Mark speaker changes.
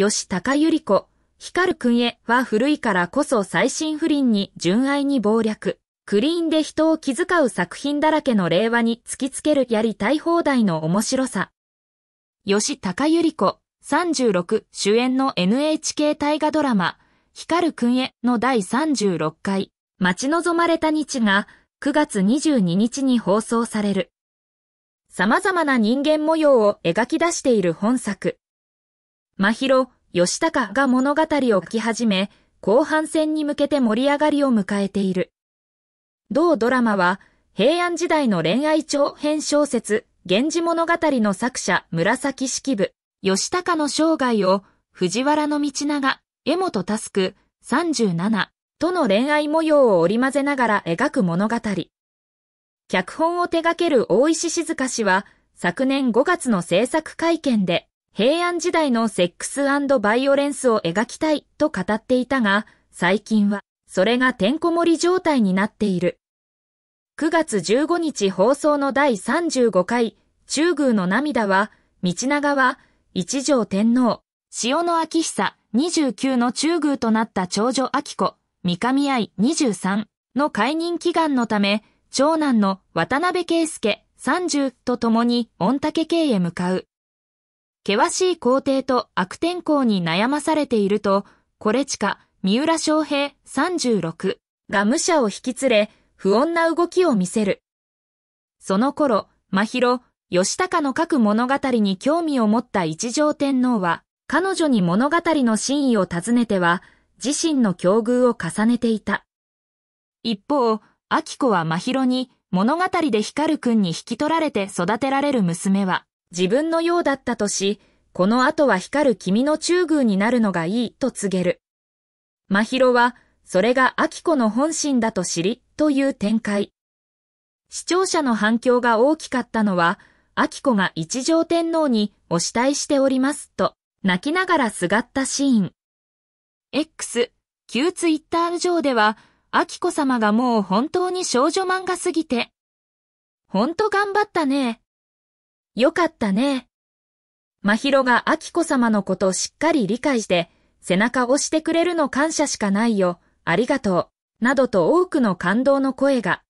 Speaker 1: 吉高由里子、光くんへは古いからこそ最新不倫に純愛に暴略。クリーンで人を気遣う作品だらけの令和に突きつけるやりたい放題の面白さ。吉高由里子、36主演の NHK 大河ドラマ、光くんへの第36回、待ち望まれた日が9月22日に放送される。様々な人間模様を描き出している本作。真広、吉高が物語を書き始め、後半戦に向けて盛り上がりを迎えている。同ドラマは、平安時代の恋愛長編小説、源氏物語の作者、紫式部、吉高の生涯を、藤原道長、江本佑、37との恋愛模様を織り交ぜながら描く物語。脚本を手掛ける大石静香氏は、昨年5月の制作会見で、平安時代のセックスバイオレンスを描きたいと語っていたが、最近はそれがてんこ盛り状態になっている。9月15日放送の第35回、中宮の涙は、道長は、一条天皇、潮の明久29の中宮となった長女秋子、三上愛23の解任祈願のため、長男の渡辺圭介30と共に御嶽圭へ向かう。険しい皇帝と悪天候に悩まされていると、これちか、三浦翔平36が武者を引き連れ、不穏な動きを見せる。その頃、真宙、義高の各物語に興味を持った一条天皇は、彼女に物語の真意を尋ねては、自身の境遇を重ねていた。一方、秋子は真宙に物語で光くんに引き取られて育てられる娘は、自分のようだったとし、この後は光る君の中宮になるのがいいと告げる。真宙は、それが秋子の本心だと知り、という展開。視聴者の反響が大きかったのは、秋子が一条天皇にお慕いしておりますと、泣きながらすがったシーン。X、旧ツイッター上では、秋子様がもう本当に少女漫画すぎて。ほんと頑張ったね、よかったね。まひろがあきこ様のことしっかり理解して、背中を押してくれるの感謝しかないよ、ありがとう、などと多くの感動の声が。